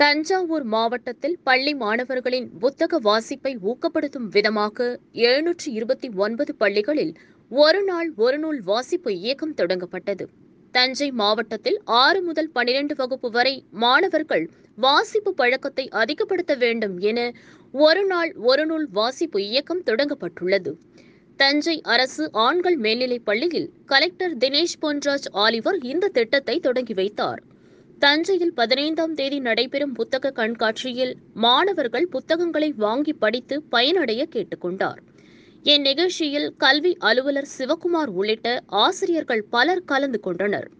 தஞ்சாவூர் மாவட்டத்தில் பள்ளி மாணவர்களின் புத்தக வாசிப்பை ஊக்கப்படுத்தும் விதமாக எழுநூற்றி இருபத்தி ஒன்பது பள்ளிகளில் ஒரு நாள் ஒரு நூல் வாசிப்பு இயக்கம் தொடங்கப்பட்டது தஞ்சை மாவட்டத்தில் ஆறு முதல் பனிரெண்டு வகுப்பு வரை மாணவர்கள் வாசிப்பு பழக்கத்தை அதிகப்படுத்த வேண்டும் என ஒரு நாள் ஒரு நூல் வாசிப்பு இயக்கம் தொடங்கப்பட்டுள்ளது தஞ்சை அரசு ஆண்கள் மேல்நிலைப் பள்ளியில் கலெக்டர் தினேஷ் பொன்ராஜ் ஆலிவர் இந்த திட்டத்தை தொடங்கி வைத்தார் தஞ்சையில் பதினைந்தாம் தேதி நடைபெறும் புத்தக கண்காட்சியில் மாணவர்கள் புத்தகங்களை வாங்கி படித்து பயனடைய கேட்டுக்கொண்டார் இந்நிகழ்ச்சியில் கல்வி அலுவலர் சிவக்குமார் உள்ளிட்ட ஆசிரியர்கள் பலர் கலந்து கொண்டனர்